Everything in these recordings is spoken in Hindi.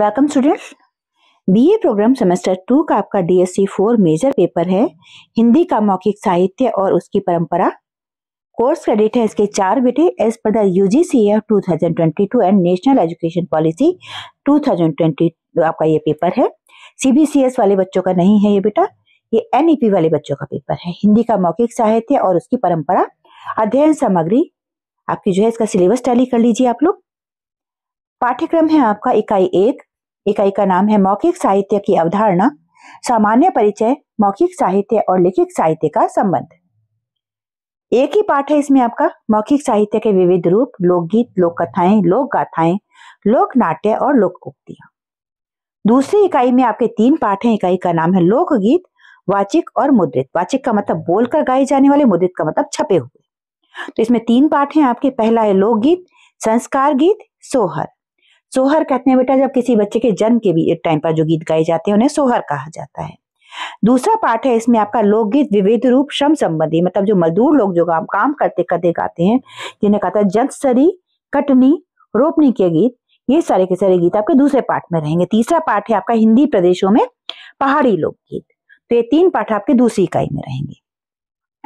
welcome students BA program semester two का आपका डीएससी फोर मेजर पेपर है हिंदी का मौखिक साहित्य और उसकी परंपरा कोर्स क्रेडिट है इसके चार बेटे as per the two thousand twenty two and national education policy two thousand twenty आपका ये पेपर है सीबीसीएस वाले बच्चों का नहीं है ये बेटा ये एनईपी e वाले बच्चों का पेपर है हिंदी का मौखिक साहित्य और उसकी परंपरा अध्ययन सामग्री आपकी जो है इसका सिलेबस टैली कर लीजिए आप लोग पाठ्यक्रम है आपका इकाई एक इकाई का नाम है मौखिक साहित्य की अवधारणा सामान्य परिचय मौखिक साहित्य और लिखित साहित्य का संबंध एक ही पाठ है इसमें आपका मौखिक साहित्य के विविध रूप लोकगीत लोक कथाएं लोक गाथाएं लोक नाट्य और लोक उक्तियां दूसरी इकाई में आपके तीन पाठ है इकाई का नाम है लोकगीत वाचिक और मुद्रित वाचिक का मतलब बोलकर गाए जाने वाले मुद्रित का मतलब छपे हुए तो इसमें तीन पाठ है आपके पहला है लोकगीत संस्कार गीत सोहर सोहर कहते हैं बेटा जब किसी बच्चे के जन्म के भी टाइम पर जो गीत गाए जाते हैं उन्हें सोहर कहा जाता है दूसरा पाठ है इसमें आपका लोकगीत विविध रूप श्रम संबंधी मतलब जो मजदूर लोग जो काम काम करते करते गाते हैं जिन्हें कहता है जंतसरी कटनी रोपनी के गीत ये सारे के सारे गीत आपके दूसरे पाठ में रहेंगे तीसरा पाठ है आपका हिंदी प्रदेशों में पहाड़ी लोकगीत तो ये तीन पाठ आपके दूसरी इकाई में रहेंगे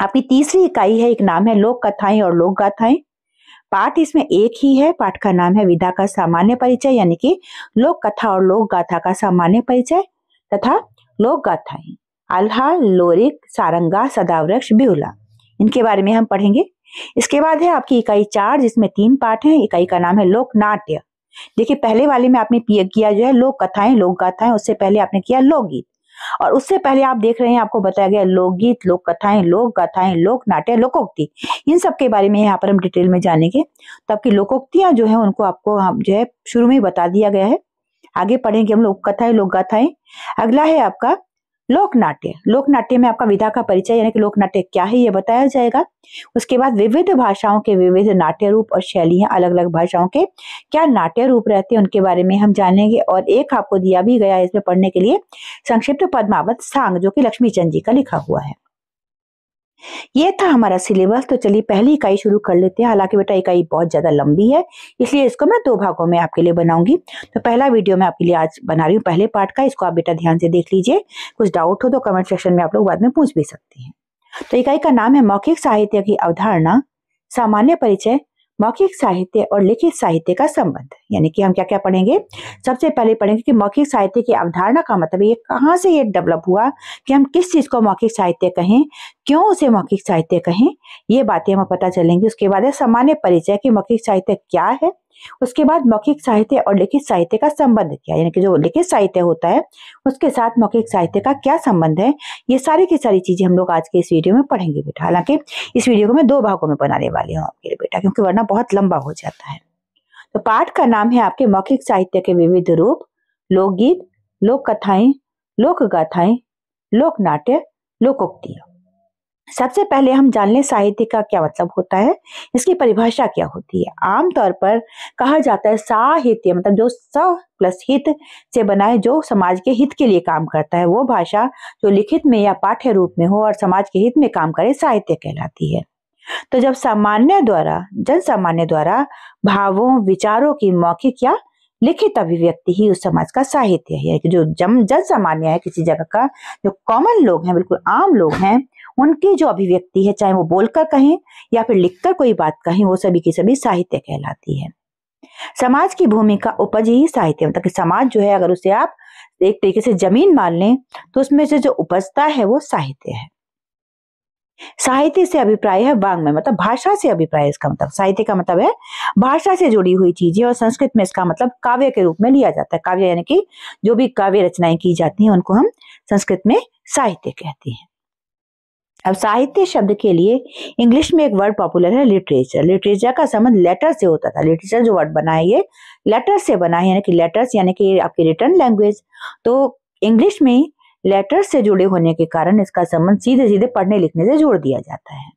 आपकी तीसरी इकाई है एक नाम है लोक कथाएं और लोक गाथाएं पाठ इसमें एक ही है पाठ का नाम है विधा का सामान्य परिचय यानी कि लोक कथा और लोक गाथा का सामान्य परिचय तथा लोक गाथाएं अल्हा लोरिक सारंगा सदावृक्ष बिहुला इनके बारे में हम पढ़ेंगे इसके बाद है आपकी इकाई चार जिसमें तीन पाठ हैं इकाई का नाम है लोक नाट्य देखिए पहले वाले में आपने किया जो है लोक कथाएं लोक गाथाएं उससे पहले आपने किया लोकगीत और उससे पहले आप देख रहे हैं आपको बताया गया लोकगीत लोक कथाएं लोक गाथाएं लोक नाट्य लोकोक्ति इन सब के बारे में यहाँ पर हम डिटेल में जानेंगे तो आपकी लोकोक्तियां जो है उनको आपको जो है शुरू में ही बता दिया गया है आगे पढ़ेंगे हम लोग कथाएं लोक गाथाएं अगला है आपका लोकनाट्य लोकनाट्य में आपका विधा का परिचय यानी कि लोकनाट्य क्या है ये बताया जाएगा उसके बाद विविध भाषाओं के विविध नाट्य रूप और शैलियां अलग अलग भाषाओं के क्या नाट्य रूप रहते हैं उनके बारे में हम जानेंगे और एक आपको दिया भी गया है इसमें पढ़ने के लिए संक्षिप्त पद्मावत सांग जो कि लक्ष्मीचंद जी का लिखा हुआ है ये था हमारा सिलेबस तो चलिए पहली इकाई शुरू कर लेते हैं हालांकि बेटा इकाई बहुत ज़्यादा लंबी है इसलिए इसको मैं दो भागों में आपके लिए बनाऊंगी तो पहला वीडियो मैं आपके लिए आज बना रही हूँ पहले पार्ट का इसको आप बेटा ध्यान से देख लीजिए कुछ डाउट हो तो कमेंट सेक्शन में आप लोग बाद में पूछ भी सकते हैं तो इकाई का नाम है मौखिक साहित्य की अवधारणा सामान्य परिचय मौखिक साहित्य और लिखित साहित्य का संबंध यानी कि हम क्या क्या पढ़ेंगे सबसे पहले पढ़ेंगे कि मौखिक साहित्य की अवधारणा का मतलब ये कहाँ से ये डेवलप हुआ कि हम किस चीज़ को मौखिक साहित्य कहें क्यों उसे मौखिक साहित्य कहें ये बातें हमें पता चलेंगी उसके बाद है सामान्य परिचय कि मौखिक साहित्य क्या है उसके बाद मौखिक साहित्य और लिखित साहित्य का संबंध क्या यानी कि जो लिखित साहित्य होता है उसके साथ मौखिक साहित्य का क्या संबंध है ये सारी की सारी चीजें हम लोग आज के इस वीडियो में पढ़ेंगे बेटा हालांकि इस वीडियो को मैं दो भागों में बनाने वाली हूँ आपके लिए बेटा क्योंकि वरना बहुत लंबा हो जाता है तो पाठ का नाम है आपके मौखिक साहित्य के विविध रूप लोकगीत लोक कथाएं लोक गाथाएं लोक नाट्य लोकोक्तियां सबसे पहले हम जान लें साहित्य का क्या मतलब होता है इसकी परिभाषा क्या होती है आमतौर पर कहा जाता है साहित्य मतलब जो स प्लस हित से बनाए जो समाज के हित के लिए काम करता है वो भाषा जो लिखित में या पाठ्य रूप में हो और समाज के हित में काम करे साहित्य कहलाती है तो जब सामान्य द्वारा जन सामान्य द्वारा भावों विचारों की मौखिक या लिखित अभिव्यक्ति ही उस समाज का साहित्य है जो जम जन सामान्य है किसी जगह का जो कॉमन लोग हैं बिल्कुल आम लोग हैं उनकी जो अभिव्यक्ति है चाहे वो बोलकर कहें या फिर लिखकर कोई बात कहें वो सभी की सभी साहित्य कहलाती है समाज की भूमिका उपज ही साहित्य मतलब समाज जो है अगर उसे आप एक तरीके से जमीन मान लें तो उसमें से जो उपजता है वो साहित्य है साहित्य से अभिप्राय है वांग में मतलब भाषा से अभिप्राय इसका मतलब साहित्य का मतलब है भाषा से जुड़ी हुई चीजें और संस्कृत में इसका मतलब काव्य के रूप में लिया जाता है काव्य यानी कि जो भी काव्य रचनाएं की जाती हैं उनको हम संस्कृत में साहित्य कहते हैं अब साहित्य शब्द के लिए इंग्लिश में एक वर्ड पॉपुलर है लिटरेचर लिटरेचर का संबंध लेटर से होता था लिटरेचर जो वर्ड बना है ये लेटर से बना है यानी कि लेटर्स यानी कि आपकी रिटर्न लैंग्वेज तो इंग्लिश में लेटर्स से जुड़े होने के कारण इसका संबंध सीधे सीधे पढ़ने लिखने से जोड़ दिया जाता है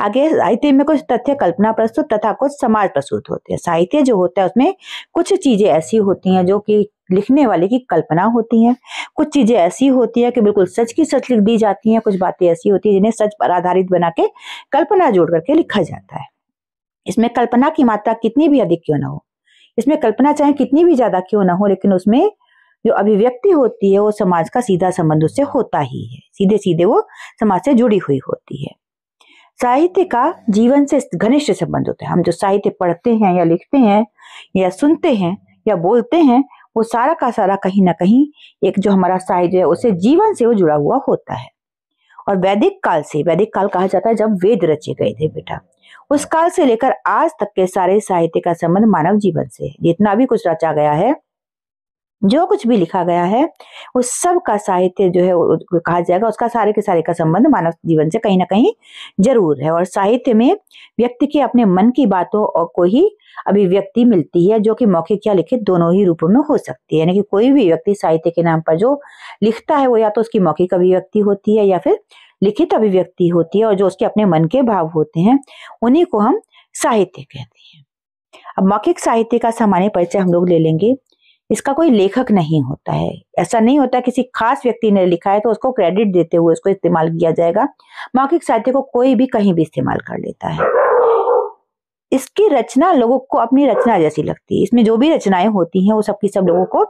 आगे साहित्य में कुछ तथ्य कल्पना प्रस्तुत तथा कुछ समाज प्रस्तुत होते हैं साहित्य जो होता है उसमें कुछ चीजें ऐसी होती हैं जो कि लिखने वाले की कल्पना होती है कुछ चीजें ऐसी होती है कि बिल्कुल सच की सच लिख दी जाती हैं कुछ बातें ऐसी होती है जिन्हें सच पर आधारित बना के कल्पना जोड़ करके लिखा जाता है इसमें कल्पना की मात्रा कितनी भी अधिक क्यों ना हो इसमें कल्पना चाहे कितनी भी ज्यादा क्यों ना हो लेकिन उसमें जो अभिव्यक्ति होती है वो समाज का सीधा संबंध उससे होता ही है सीधे सीधे वो समाज से जुड़ी हुई होती है साहित्य का जीवन से घनिष्ठ संबंध होता है हम जो साहित्य पढ़ते हैं या लिखते हैं या सुनते हैं या बोलते हैं वो सारा का सारा कहीं ना कहीं एक जो हमारा साहित्य है उसे जीवन से वो जुड़ा हुआ होता है और वैदिक काल से वैदिक काल कहा जाता है जब वेद रचे गए थे बेटा उस काल से लेकर आज तक के सारे साहित्य का संबंध मानव जीवन से है जितना भी कुछ रचा गया है जो कुछ भी लिखा गया है उस सब का साहित्य जो है कहा जाएगा उसका सारे के सारे का संबंध मानव जीवन से कहीं ना कहीं जरूर है और साहित्य में व्यक्ति के अपने मन की बातों और को ही अभिव्यक्ति मिलती है जो कि मौखिक या लिखित दोनों ही रूपों में हो सकती है यानी कि कोई भी व्यक्ति साहित्य के नाम पर जो लिखता है वो या तो उसकी मौखिक अभिव्यक्ति होती है या फिर लिखित अभिव्यक्ति होती है और जो उसके अपने मन के भाव होते हैं उन्हीं को हम साहित्य कहते हैं अब मौखिक साहित्य का सामान्य परिचय हम लोग ले लेंगे इसका कोई लेखक नहीं होता है ऐसा नहीं होता किसी खास व्यक्ति ने लिखा है तो उसको क्रेडिट देते हुए उसको इस्तेमाल किया जाएगा मौखिक साहित्य को कोई भी कहीं भी इस्तेमाल कर लेता है इसकी रचना लोगों को अपनी रचना जैसी लगती है इसमें जो भी रचनाएं होती हैं वो सबकी सब लोगों को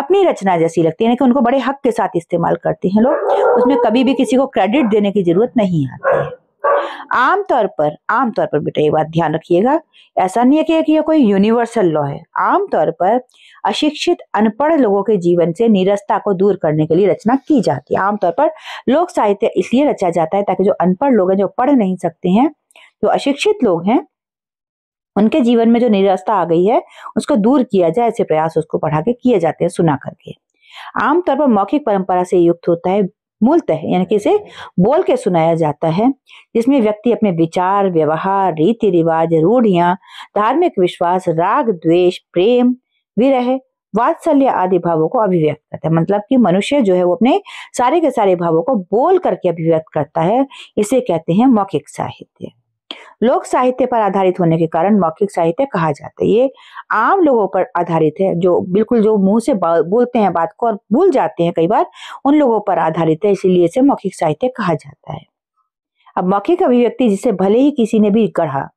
अपनी रचना जैसी लगती है यानी कि उनको बड़े हक के साथ इस्तेमाल करते हैं लोग उसमें कभी भी किसी को क्रेडिट देने की जरूरत नहीं आती है आमतौर पर आमतौर पर बेटा ये बात ध्यान रखिएगा ऐसा नहीं है कि यह कोई यूनिवर्सल लॉ है आमतौर पर अशिक्षित अनपढ़ लोगों के जीवन से निरस्ता को दूर करने के लिए रचना की जाती है आमतौर पर लोक साहित्य इसलिए रचा जाता है ताकि जो अनपढ़ लोग हैं जो पढ़ नहीं सकते हैं जो अशिक्षित लोग हैं उनके जीवन में जो निरस्ता आ गई है उसको दूर किया जाए ऐसे प्रयास उसको पढ़ा के किए जाते हैं सुना करके आमतौर पर मौखिक परंपरा से युक्त होता है मूलत है यानी कि इसे बोल के सुनाया जाता है जिसमें व्यक्ति अपने विचार व्यवहार रीति रिवाज रूढ़ियां धार्मिक विश्वास राग द्वेष प्रेम विरह वात्सल्य आदि भावों को अभिव्यक्त करता है मतलब कि मनुष्य जो है वो अपने सारे के सारे भावों को बोल करके अभिव्यक्त करता है इसे कहते हैं मौखिक साहित्य लोक साहित्य पर आधारित होने के कारण मौखिक साहित्य कहा जाता है ये आम लोगों पर आधारित है जो बिल्कुल जो मुंह से बोलते हैं बात को और भूल जाते हैं कई बार उन लोगों पर आधारित है इसीलिए इसे मौखिक साहित्य कहा जाता है अब मौखिक अभिव्यक्ति जिसे भले ही किसी ने भी गढ़ा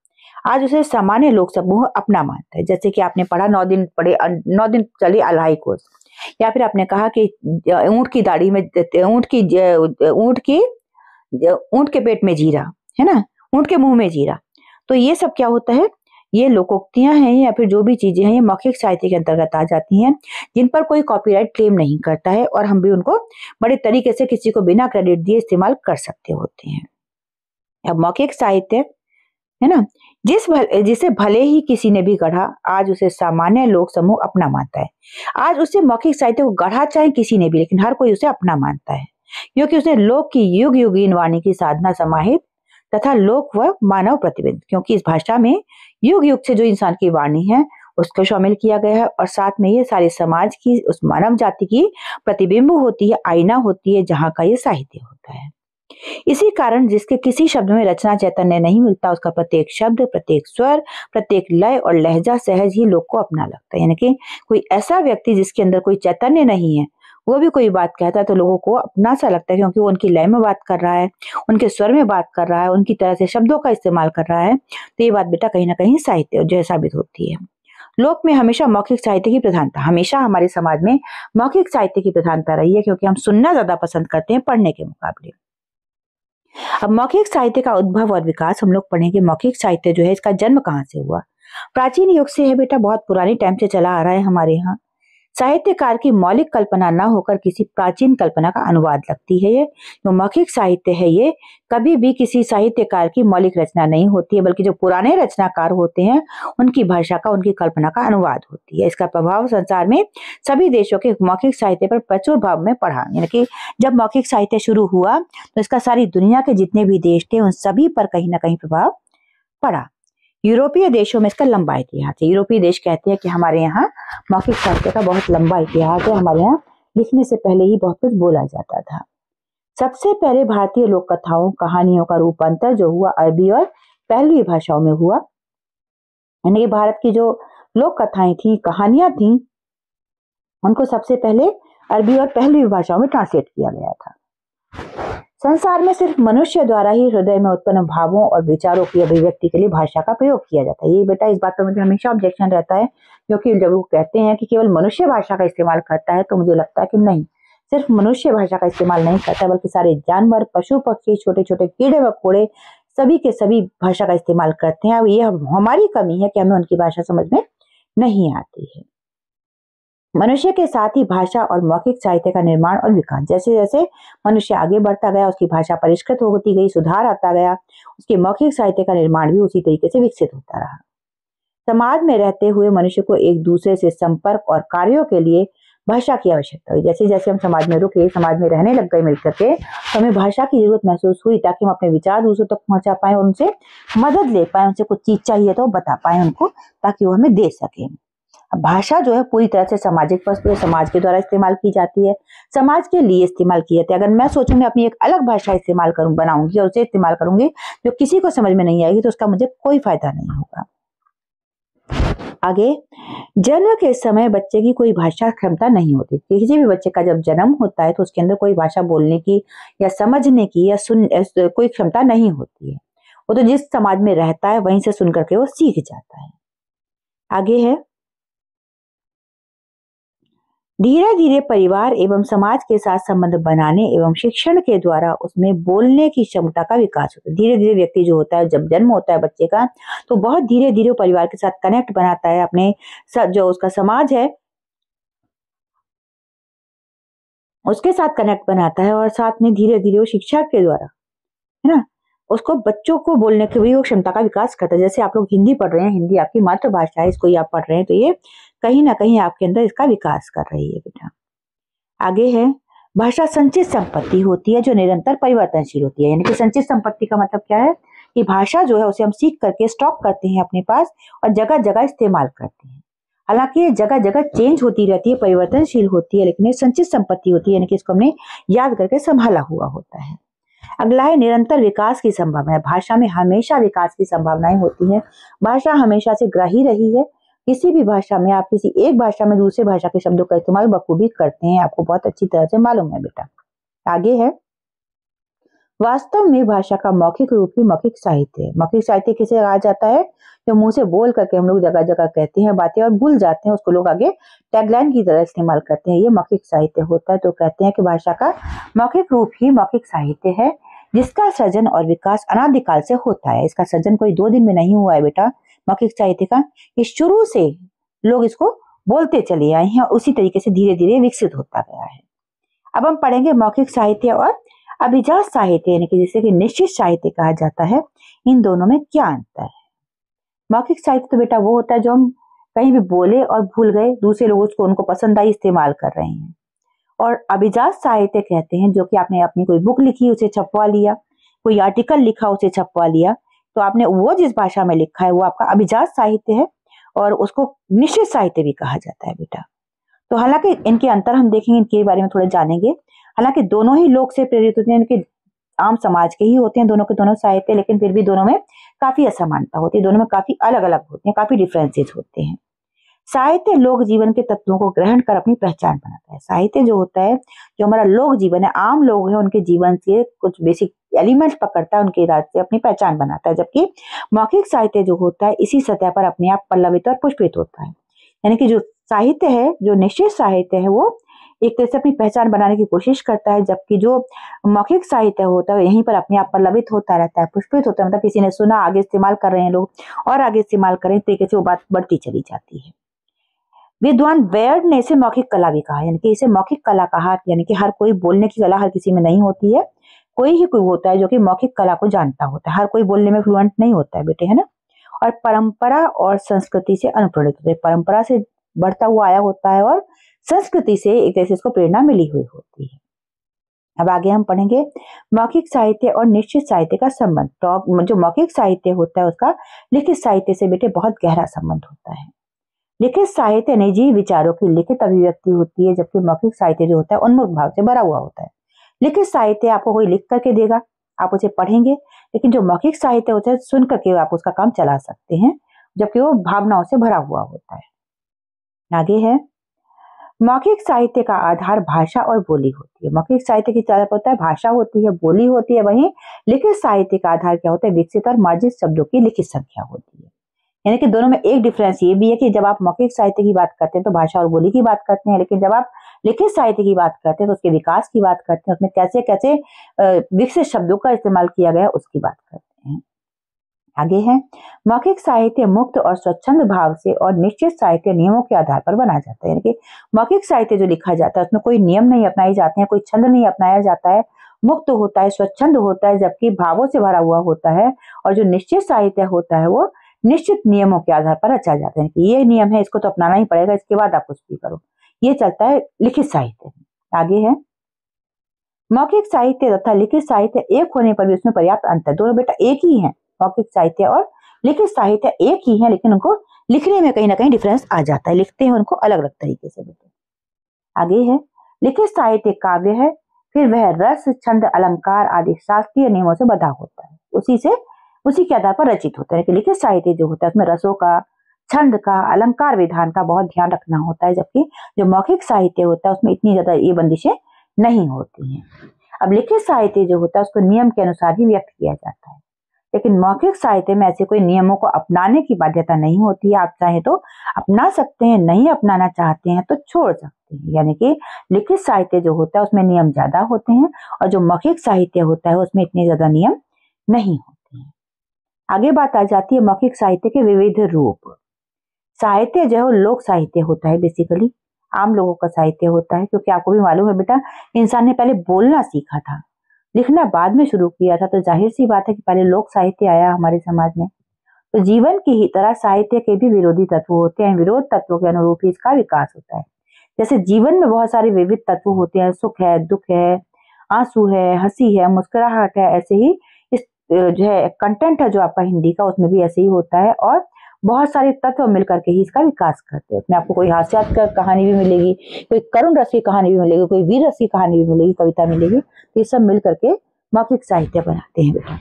आज उसे सामान्य लोक समूह अपना मानता है जैसे कि आपने पढ़ा नौ दिन पढ़े नौ दिन चले अलाई कोर्स या फिर आपने कहा कि ऊंट की दाढ़ी में ऊंट की ऊंट की ऊंट के पेट में जीरा है ना ऊँट के मुंह में जीरा तो ये सब क्या होता है ये लोकोक्तियां हैं या फिर जो भी चीजें हैं ये मौखिक साहित्य के अंतर्गत आ जाती हैं जिन पर कोई कॉपीराइट क्लेम नहीं करता है और हम भी उनको बड़े तरीके से किसी को बिना क्रेडिट दिए इस्तेमाल कर सकते होते हैं अब मौखिक साहित्य है ना जिस भल, जिसे भले ही किसी ने भी गढ़ा आज उसे सामान्य लोक समूह अपना मानता है आज उसे मौखिक साहित्य को गढ़ा चाहे किसी ने भी लेकिन हर कोई उसे अपना मानता है क्योंकि उसने लोक की युग युगीन वाणी की साधना समाहित तथा लोक व मानव प्रतिबिंब क्योंकि इस भाषा में युग युग से जो इंसान की वाणी है उसको शामिल किया गया है और साथ में ये सारे समाज की उस मानव जाति की प्रतिबिंब होती है आईना होती है जहाँ का ये साहित्य होता है इसी कारण जिसके किसी शब्द में रचना चैतन्य नहीं मिलता उसका प्रत्येक शब्द प्रत्येक स्वर प्रत्येक लय और लहजा सहज ही लोग को अपना लगता है यानी कि कोई ऐसा व्यक्ति जिसके अंदर कोई चैतन्य नहीं है वो भी कोई बात कहता है तो लोगों को अपना सा लगता है क्योंकि वो उनकी लय में बात कर रहा है उनके स्वर में बात कर रहा है उनकी तरह से शब्दों का इस्तेमाल कर रहा है तो ये बात बेटा कहीं ना कहीं साहित्य जो है साबित होती है लोक में हमेशा मौखिक साहित्य की प्रधानता हमेशा हमारे समाज में मौखिक साहित्य की प्रधानता रही है क्योंकि हम सुनना ज्यादा पसंद करते हैं पढ़ने के मुकाबले अब मौखिक साहित्य का उद्भव और विकास हम लोग पढ़ेंगे मौखिक साहित्य जो है इसका जन्म कहाँ से हुआ प्राचीन युग से है बेटा बहुत पुराने टाइम से चला आ रहा है हमारे यहाँ साहित्यकार की मौलिक कल्पना न होकर किसी प्राचीन कल्पना का अनुवाद लगती है ये जो मौखिक साहित्य है ये कभी भी किसी साहित्यकार की मौलिक रचना नहीं होती है बल्कि जो पुराने रचनाकार होते हैं उनकी भाषा का उनकी कल्पना का अनुवाद होती है इसका प्रभाव संसार में सभी देशों के मौखिक साहित्य पर प्रचुर भाव में पड़ा यानी कि जब मौखिक साहित्य शुरू हुआ तो इसका सारी दुनिया के जितने भी देश थे उन सभी पर कहीं ना कहीं प्रभाव पड़ा यूरोपीय देशों में इसका लंबा इतिहास है यूरोपीय देश कहते हैं कि हमारे यहाँ मौखिक साहित्य का बहुत लंबा इतिहास है हमारे यहाँ लिखने से पहले ही बहुत कुछ बोला जाता था सबसे पहले भारतीय लोक कथाओं कहानियों का रूपांतर जो हुआ अरबी और पहलवी भाषाओं में हुआ यानी कि भारत की जो लोक कथाएं थी कहानियां थी उनको सबसे पहले अरबी और पहलवी भाषाओं में ट्रांसलेट किया गया था संसार में सिर्फ मनुष्य द्वारा ही हृदय में उत्पन्न भावों और विचारों की अभिव्यक्ति के लिए भाषा का प्रयोग किया जाता है ये बेटा इस बात पर मुझे हमेशा ऑब्जेक्शन रहता है क्योंकि जब वो कहते हैं कि केवल मनुष्य भाषा का इस्तेमाल करता है तो मुझे लगता है कि नहीं सिर्फ मनुष्य भाषा का इस्तेमाल नहीं करता बल्कि सारे जानवर पशु पक्षी छोटे छोटे कीड़े मकोड़े सभी के सभी भाषा का इस्तेमाल करते हैं अब ये हमारी कमी है कि हमें उनकी भाषा समझ में नहीं आती है मनुष्य के साथ ही भाषा और मौखिक साहित्य का निर्माण और विकास जैसे जैसे मनुष्य आगे बढ़ता गया उसकी भाषा परिष्कृत होती गई सुधार आता गया उसके मौखिक साहित्य का निर्माण भी उसी तरीके से विकसित होता रहा समाज में रहते हुए मनुष्य को एक दूसरे से संपर्क और कार्यों के लिए भाषा की आवश्यकता हुई जैसे जैसे हम समाज में रुके समाज में रहने लग गए मिलकर के तो हमें भाषा की जरूरत महसूस हुई ताकि हम अपने विचार दूसरों तक पहुंचा पाए और उनसे मदद ले पाए उनसे कुछ चीज चाहिए तो बता पाए उनको ताकि वो हमें दे सकें भाषा जो है पूरी तरह से सामाजिक वस्तु समाज के द्वारा इस्तेमाल की जाती है समाज के लिए इस्तेमाल की जाती है अगर मैं सोचूं मैं अपनी एक अलग भाषा इस्तेमाल करूँ बनाऊंगी और उसे इस्तेमाल करूंगी जो किसी को समझ में नहीं आएगी तो उसका मुझे कोई फायदा नहीं होगा आगे जन्म के समय बच्चे की कोई भाषा क्षमता नहीं होती किसी भी बच्चे का जब जन्म होता है तो उसके अंदर कोई भाषा बोलने की या समझने की या सुन कोई क्षमता नहीं होती है वो तो जिस समाज में रहता है वहीं से सुन करके वो सीख जाता है आगे है धीरे धीरे परिवार एवं समाज के साथ संबंध बनाने एवं शिक्षण के द्वारा उसमें बोलने की क्षमता का विकास होता है धीरे धीरे व्यक्ति जो होता है जब जन्म होता है बच्चे का तो बहुत धीरे धीरे परिवार के साथ कनेक्ट बनाता है अपने जो उसका समाज है उसके साथ कनेक्ट बनाता है और साथ में धीरे धीरे वो शिक्षा के द्वारा है ना उसको बच्चों को बोलने की भी वो क्षमता का विकास करता है जैसे आप लोग हिंदी पढ़ रहे हैं हिंदी आपकी मातृभाषा है इसको आप पढ़ रहे हैं तो ये कहीं ना कहीं आपके अंदर इसका विकास कर रही है बेटा आगे है भाषा संचित संपत्ति होती है जो निरंतर परिवर्तनशील होती है यानी कि संचित संपत्ति का मतलब क्या है कि भाषा जो है उसे हम सीख करके स्टॉक करते हैं अपने पास और जगह जगह इस्तेमाल करते हैं हालांकि ये जगह जगह चेंज होती रहती है परिवर्तनशील होती है लेकिन ये संचित संपत्ति होती है यानी कि इसको हमने याद करके संभाला हुआ होता है अगला है निरंतर विकास की संभावना भाषा में हमेशा विकास की संभावनाएं होती है भाषा हमेशा से ग्रही रही है किसी भी भाषा में आप किसी एक भाषा में दूसरे भाषा के शब्दों का इस्तेमाल बखूबी करते हैं आपको बहुत अच्छी तरह से मालूम है बेटा आगे है वास्तव में भाषा का मौखिक रूप ही मौखिक साहित्य है मौखिक साहित्य किसे कहा जाता है जो मुंह से बोल करके हम लोग जगह जगह कहते हैं बातें और भूल जाते हैं उसको लोग आगे टैगलाइन की तरह इस्तेमाल करते हैं ये मौखिक साहित्य होता है तो कहते हैं कि भाषा का मौखिक रूप ही मौखिक साहित्य है जिसका सृजन और विकास अनादिकाल से होता है इसका सृजन कोई दो दिन में नहीं हुआ है बेटा मौखिक साहित्य का ये शुरू से लोग इसको बोलते चले आए हैं और उसी तरीके से धीरे धीरे विकसित होता गया है अब हम पढ़ेंगे मौखिक साहित्य और अभिजात साहित्य यानी कि जिसे कि निश्चित साहित्य कहा जाता है इन दोनों में क्या अंतर है मौखिक साहित्य तो बेटा वो होता है जो हम कहीं भी बोले और भूल गए दूसरे लोग उसको उनको पसंद आई इस्तेमाल कर रहे हैं और अभिजात साहित्य कहते हैं जो कि आपने अपनी कोई बुक लिखी उसे छपवा लिया कोई आर्टिकल लिखा उसे छपवा लिया तो आपने वो जिस भाषा में लिखा है वो आपका अभिजात साहित्य है और उसको निश्चित साहित्य भी कहा जाता है बेटा तो हालांकि इनके अंतर हम देखेंगे इनके बारे में थोड़ा जानेंगे हालांकि दोनों ही लोग से प्रेरित होते हैं इनके आम समाज के ही होते हैं दोनों के दोनों साहित्य लेकिन फिर भी दोनों में काफी असमानता होती है दोनों में काफी अलग अलग होते हैं काफी डिफरेंसेस होते हैं साहित्य लोक जीवन के तत्वों को ग्रहण कर अपनी पहचान बनाता है साहित्य जो होता है जो हमारा लोक जीवन है आम लोग हैं उनके जीवन से कुछ बेसिक एलिमेंट पकड़ता है उनके राज से अपनी पहचान बनाता है जबकि मौखिक साहित्य जो होता है इसी सतह पर अपने आप पल्लवित और पुष्पित होता है यानी कि जो साहित्य है जो निश्चित साहित्य है वो एक तरह से अपनी पहचान बनाने की कोशिश करता है जबकि जो मौखिक साहित्य होता है यहीं पर अपने आप पल्लवित होता रहता है पुष्पित होता है मतलब किसी ने सुना आगे इस्तेमाल कर रहे हैं लोग और आगे इस्तेमाल करें तरीके से वो बात बढ़ती चली जाती है विद्वान वेर्ड ने इसे मौखिक कला भी कहा यानी कि इसे मौखिक कला कहा यानी कि हर कोई बोलने की कला हर किसी में नहीं होती है कोई ही कोई होता है जो कि मौखिक कला को जानता होता है हर कोई बोलने में फ्लुएंट नहीं होता है बेटे है ना और परंपरा और संस्कृति से अनुप्रेरित होते परंपरा से बढ़ता हुआ आया होता है और संस्कृति से एक तरह से इसको प्रेरणा मिली हुई होती है अब आगे हम पढ़ेंगे मौखिक साहित्य और निश्चित साहित्य का संबंध टॉप तो जो मौखिक साहित्य होता है उसका लिखित साहित्य से बेटे बहुत गहरा संबंध होता है लिखित साहित्य निजी विचारों की लिखित अभिव्यक्ति होती है जबकि मौखिक साहित्य जो होता है उन्मुख भाव से भरा हुआ होता है लिखित साहित्य आपको कोई लिख करके देगा आप उसे पढ़ेंगे लेकिन जो मौखिक साहित्य होता है सुन करके आप उसका काम चला सकते हैं जबकि वो भावनाओं से भरा हुआ होता है आगे है मौखिक साहित्य का आधार भाषा और बोली होती है मौखिक साहित्य की तरफ होता है भाषा होती है बोली होती है वहीं लिखित साहित्य का आधार क्या होता है विकसित और मार्जित शब्दों की लिखित संख्या होती है यानी कि दोनों में एक डिफरेंस ये भी है कि जब आप मौखिक साहित्य की बात करते हैं तो भाषा और बोली की बात करते हैं लेकिन जब आप लिखित साहित्य की बात करते हैं तो उसके विकास की बात करते हैं उसमें कैसे कैसे विकसित शब्दों का इस्तेमाल किया गया उसकी बात करते हैं आगे है मौखिक साहित्य मुक्त और स्वच्छंद भाव से और निश्चित साहित्य नियमों के आधार पर बनाया जाता है यानी कि मौखिक साहित्य जो लिखा जाता है उसमें कोई नियम नहीं अपनाए जाते हैं कोई छंद नहीं अपनाया जाता है मुक्त होता है स्वच्छंद होता है जबकि भावों से भरा हुआ होता है और जो निश्चित साहित्य होता है वो निश्चित नियमों के आधार पर रचा जाता है कि ये नियम है इसको तो अपनाना ही पड़ेगा इसके बाद आप कुछ भी करो ये चलता है लिखित साहित्य आगे है मौखिक साहित्य तथा लिखित साहित्य एक होने पर भी उसमें पर्याप्त अंतर दोनों बेटा एक ही है मौखिक साहित्य और लिखित साहित्य एक ही है लेकिन उनको लिखने में कहीं ना कहीं डिफरेंस आ जाता है लिखते हैं उनको अलग अलग तरीके से बेटे आगे है लिखित साहित्य काव्य है फिर वह रस छंद अलंकार आदि शास्त्रीय नियमों से बधा होता है उसी से उसी के आधार पर रचित होते हैं लिखित साहित्य जो होता है उसमें रसों का छंद का अलंकार विधान का बहुत ध्यान रखना होता है जबकि जो मौखिक साहित्य होता है उसमें इतनी ज्यादा ये बंदिशें नहीं होती हैं अब लिखित साहित्य जो होता है उसको नियम के अनुसार ही व्यक्त किया जाता है लेकिन मौखिक साहित्य में ऐसे कोई नियमों को अपनाने की बाध्यता नहीं होती है आप चाहें तो अपना सकते हैं नहीं अपनाना चाहते हैं तो छोड़ सकते हैं यानी कि लिखित साहित्य जो होता है उसमें नियम ज्यादा होते हैं और जो मौखिक साहित्य होता है उसमें इतने ज्यादा नियम नहीं होते आगे बात आ जाती है मौखिक साहित्य के विविध रूप साहित्य जो है लोक साहित्य होता है बेसिकली आम लोगों का साहित्य होता है क्योंकि आपको भी मालूम है बेटा इंसान ने पहले बोलना सीखा था लिखना बाद में शुरू किया था तो जाहिर सी बात है कि पहले लोक साहित्य आया हमारे समाज में तो जीवन की ही तरह साहित्य के भी विरोधी तत्व होते हैं विरोध तत्वों के अनुरूप ही इसका विकास होता है जैसे जीवन में बहुत सारे विविध तत्व होते हैं सुख है दुख है आंसू है हंसी है मुस्कुराहट है ऐसे ही जो है कंटेंट है जो आपका हिंदी का उसमें भी ऐसे ही होता है और बहुत सारे तत्व मिलकर के ही इसका विकास करते हैं उसमें आपको कोई हास्यात का कहानी भी मिलेगी कोई करुण रस की कहानी भी मिलेगी कोई वीर रस की कहानी भी मिलेगी कविता मिलेगी तो ये सब मिल करके मौखिक साहित्य बनाते हैं बेटा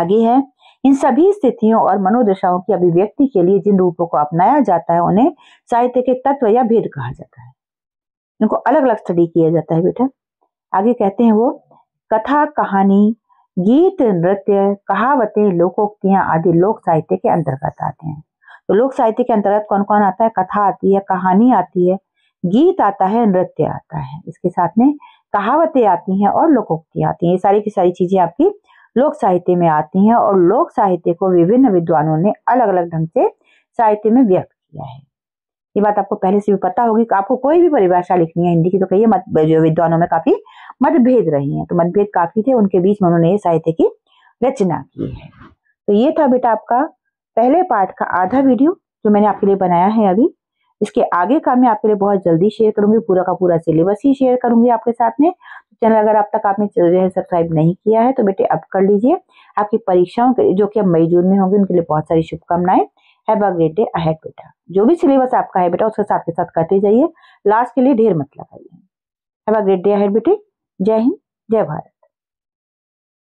आगे है इन सभी स्थितियों और मनोदशाओं की अभिव्यक्ति के लिए जिन रूपों को अपनाया जाता है उन्हें साहित्य के तत्व या भेद कहा जाता है इनको अलग अलग स्टडी किया जाता है बेटा आगे कहते हैं वो कथा कहानी गीत नृत्य कहावतें लोकोक्तियां आदि लोक साहित्य के अंतर्गत आते हैं तो लोक साहित्य के अंतर्गत कौन कौन आता है कथा आती है कहानी आती है गीत आता है नृत्य आता है इसके साथ में कहावतें आती हैं और लोकोक्तियां आती हैं ये सारी की सारी चीजें आपकी लोक साहित्य में आती हैं और लोक साहित्य को विभिन्न विद्वानों ने अलग अलग ढंग से साहित्य में व्यक्त किया है ये बात आपको पहले से भी पता होगी कि आपको कोई भी परिभाषा लिखनी है हिंदी की तो कहिए मत जो विद्वानों में काफी मतभेद रहे हैं तो मतभेद काफी थे उनके बीच में उन्होंने ये साहित्य की रचना की है तो ये था बेटा आपका पहले पार्ट का आधा वीडियो जो मैंने आपके लिए बनाया है अभी इसके आगे का मैं आपके लिए बहुत जल्दी शेयर करूंगी पूरा का पूरा सिलेबस ही शेयर करूंगी आपके साथ में चैनल तो अगर अब तक आपने जो है सब्सक्राइब नहीं किया है तो बेटे अब कर लीजिए आपकी परीक्षाओं के जो कि अब मई जून में होंगी उनके लिए बहुत सारी शुभकामनाएं है ग्रेट डे अहेड बेटा जो भी सिलेबस आपका है बेटा उसके साथ के साथ करते जाइए लास्ट के लिए ढेर मत लगाइए है ग्रेट डे अहेड बेटे जय हिंद जय भारत